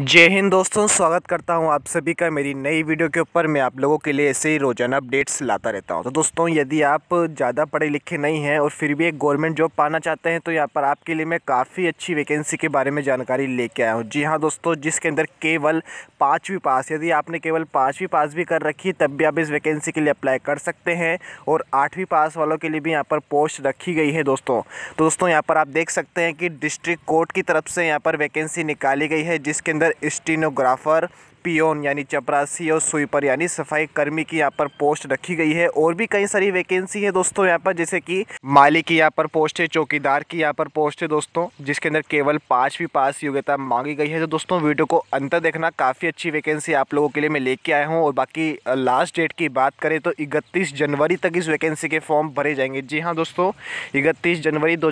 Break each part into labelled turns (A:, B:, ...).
A: जय हिंद दोस्तों स्वागत करता हूं आप सभी का मेरी नई वीडियो के ऊपर मैं आप लोगों के लिए ऐसे ही रोजाना अपडेट्स लाता रहता हूं तो दोस्तों यदि आप ज़्यादा पढ़े लिखे नहीं हैं और फिर भी एक गवर्नमेंट जॉब पाना चाहते हैं तो यहां पर आपके लिए मैं काफ़ी अच्छी वैकेंसी के बारे में जानकारी लेके आया हूँ जी हाँ दोस्तों जिसके अंदर केवल पाँचवीं पास यदि आपने केवल पाँचवीं पास भी कर रखी तब भी आप इस वैकेंसी के लिए अप्लाई कर सकते हैं और आठवीं पास वालों के लिए भी यहाँ पर पोस्ट रखी गई है दोस्तों तो दोस्तों यहाँ पर आप देख सकते हैं कि डिस्ट्रिक्ट कोर्ट की तरफ से यहाँ पर वैकेंसी निकाली गई है जिसके अंदर स्टीनोग्राफर पियोन यानी चपरासी और स्वीपर यानी सफाई कर्मी की यहाँ पर पोस्ट रखी गई है और भी कई सारी वैकेंसी है दोस्तों यहाँ पर जैसे कि माली की यहाँ पर पोस्ट है चौकीदार की यहाँ पर पोस्ट है दोस्तों जिसके अंदर केवल पांचवी पास योग्यता मांगी गई है तो दोस्तों वीडियो को अंतर देखना काफ़ी अच्छी वैकेंसी आप लोगों के लिए मैं लेके आया हूँ और बाकी लास्ट डेट की बात करें तो इकतीस जनवरी तक इस वैकेंसी के फॉर्म भरे जाएंगे जी हाँ दोस्तों इकतीस जनवरी दो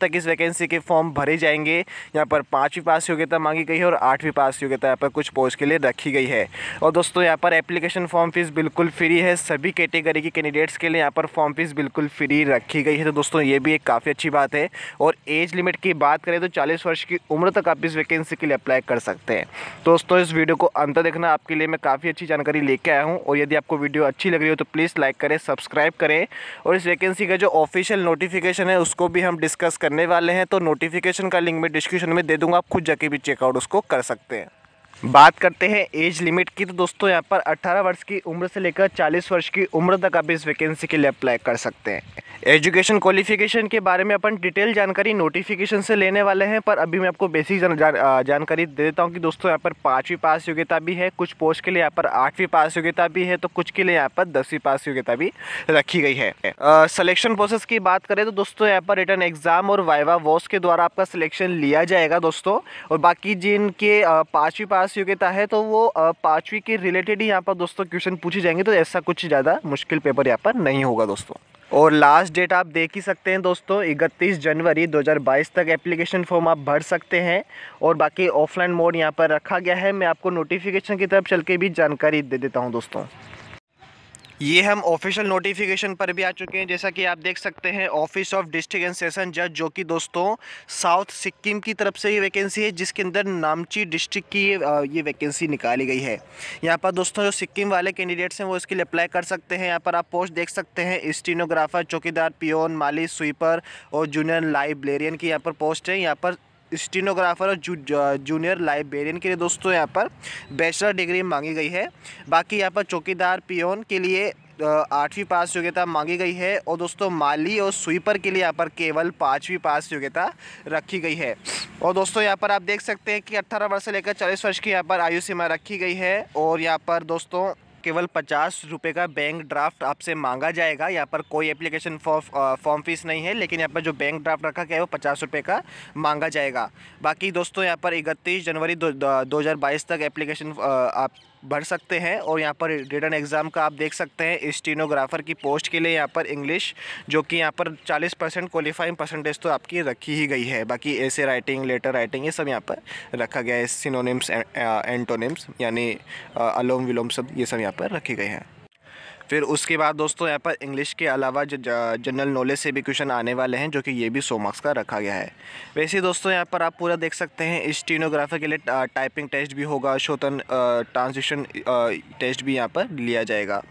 A: तक इस वैकेंसी के फॉर्म भरे जाएंगे यहाँ पर पांचवी पास योग्यता मांगी गई है और आठवीं पास योग्यता यहाँ पर कुछ पोस्ट के लिए रखी गई है और दोस्तों यहाँ पर एप्लीकेशन फॉर्म फीस बिल्कुल फ्री है सभी कैटेगरी के कैंडिडेट्स के लिए यहाँ पर फॉर्म फीस बिल्कुल फ्री रखी गई है तो दोस्तों ये भी एक काफ़ी अच्छी बात है और एज लिमिट की बात करें तो चालीस वर्ष की उम्र तक आप इस वैकेंसी के लिए अप्लाई कर सकते हैं तो दोस्तों इस वीडियो को अंत देखना आपके लिए मैं काफ़ी अच्छी जानकारी लेके आया हूँ और यदि आपको वीडियो अच्छी लग रही हो तो प्लीज़ लाइक करें सब्सक्राइब करें और इस वैकेंसी का जो ऑफिशियल नोटिफिकेशन है उसको भी हम डिस्कस करने वाले हैं तो नोटिफिकेशन का लिंक मैं डिस्क्रिप्शन में दे दूँगा आप खुद जाके भी चेकआउट उसको कर सकते हैं बात करते हैं एज लिमिट की तो दोस्तों यहाँ पर 18 वर्ष की उम्र से लेकर 40 वर्ष की उम्र तक आप इस वैकेंसी के लिए अप्लाई कर सकते हैं एजुकेशन क्वालिफिकेशन के बारे में अपन डिटेल जानकारी नोटिफिकेशन से लेने वाले हैं पर अभी मैं आपको बेसिक जान, जान, जानकारी दे देता हूँ कि दोस्तों यहाँ पर पाँचवीं पास योग्यता भी है कुछ पोस्ट के लिए यहाँ पर आठवीं पास योग्यता भी है तो कुछ के लिए यहाँ पर दसवीं पास योग्यता भी रखी गई है सलेक्शन प्रोसेस की बात करें तो दोस्तों यहाँ पर रिटर्न एग्जाम और वाइवा वॉस के द्वारा आपका सिलेक्शन लिया जाएगा दोस्तों और बाकी जिनके पाँचवीं पास पास योग्यता है तो वो पाँचवीं के रिलेटेड ही यहाँ पर दोस्तों क्वेश्चन पूछे जाएंगे तो ऐसा कुछ ज़्यादा मुश्किल पेपर यहाँ पर नहीं होगा दोस्तों और लास्ट डेट आप देख ही सकते हैं दोस्तों इकतीस जनवरी 2022 तक एप्लीकेशन फॉर्म आप भर सकते हैं और बाकी ऑफलाइन मोड यहाँ पर रखा गया है मैं आपको नोटिफिकेशन की तरफ चल के भी जानकारी दे देता हूँ दोस्तों ये हम ऑफिशियल नोटिफिकेशन पर भी आ चुके हैं जैसा कि आप देख सकते हैं office of district and session जज जो कि दोस्तों साउथ सिक्किम की तरफ से ये वैकेंसी है जिसके अंदर नामची डिस्ट्रिक्ट की ये वैकेंसी निकाली गई है यहाँ पर दोस्तों जो सिक्किम वाले कैंडिडेट्स हैं वो इसके लिए अप्लाई कर सकते हैं यहाँ पर आप पोस्ट देख सकते हैं स्टीनोग्राफर चौकीदार पियोन माली स्वीपर और जूनियर लाइब्रेरियन की यहाँ पर पोस्ट है यहाँ पर स्टीनोग्राफर और जू, जूनियर लाइब्रेरियन के लिए दोस्तों यहाँ पर बैचलर डिग्री मांगी गई है बाकी यहाँ पर चौकीदार पियोन के लिए आठवीं पास योग्यता मांगी गई है और दोस्तों माली और स्वीपर के लिए यहाँ पर केवल पाँचवीं पास योग्यता रखी गई है और दोस्तों यहाँ पर आप देख सकते हैं कि 18 वर्ष से लेकर 40 वर्ष की यहाँ पर आयु सीमा रखी गई है और यहाँ पर दोस्तों केवल पचास रुपये का बैंक ड्राफ्ट आपसे मांगा जाएगा यहाँ पर कोई एप्लीकेशन फॉर्म फीस नहीं है लेकिन यहाँ पर जो बैंक ड्राफ्ट रखा गया है वो पचास रुपये का मांगा जाएगा बाकी दोस्तों यहाँ पर इकतीस जनवरी दो, दो, दो तक एप्लीकेशन आप भर सकते हैं और यहाँ पर रिटर्न एग्ज़ाम का आप देख सकते हैं स्टीनोग्राफर की पोस्ट के लिए यहाँ पर इंग्लिश जो कि यहाँ पर 40 परसेंट क्वालिफाइंग परसेंटेज तो आपकी रखी ही गई है बाकी ऐसे राइटिंग लेटर राइटिंग ये सब यहाँ पर रखा गया है सिनोनिम्स एंटोनिम्स यानी अलोम विलोम सब ये सब यहाँ पर रखे गए हैं फिर उसके बाद दोस्तों यहाँ पर इंग्लिश के अलावा जो जनरल नॉलेज से भी क्वेश्चन आने वाले हैं जो कि ये भी सौ मार्क्स का रखा गया है वैसे दोस्तों यहाँ पर आप पूरा देख सकते हैं स्टीनोग्राफर के लिए टाइपिंग टेस्ट भी होगा शोतन ट्रांजिशन टेस्ट भी यहाँ पर लिया जाएगा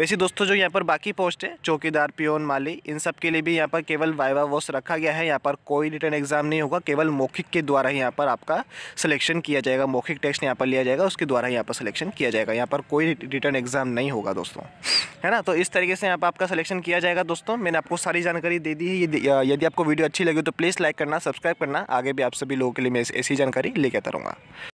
A: वैसे दोस्तों जो यहाँ पर बाकी पोस्ट है चौकीदार पियोन माली इन सब के लिए भी यहाँ पर केवल वाइवा वॉस रखा गया है यहाँ पर कोई रिटर्न एग्जाम नहीं होगा केवल मौखिक के द्वारा ही यहाँ पर आपका सिलेक्शन किया जाएगा मौखिक टेस्ट यहाँ पर लिया जाएगा उसके द्वारा यहाँ पर सिलेक्शन किया जाएगा यहाँ पर कोई रिटर्न एग्जाम नहीं होगा दोस्तों है ना तो इस तरीके से यहाँ पर आपका सिलेक्शन किया जाएगा दोस्तों मैंने आपको सारी जानकारी दे दी है यदि आपको वीडियो अच्छी लगी तो प्लीज़ लाइक करना सब्सक्राइब करना आगे भी आप सभी लोगों के लिए मैं ऐसी जानकारी लेके आता रहूँगा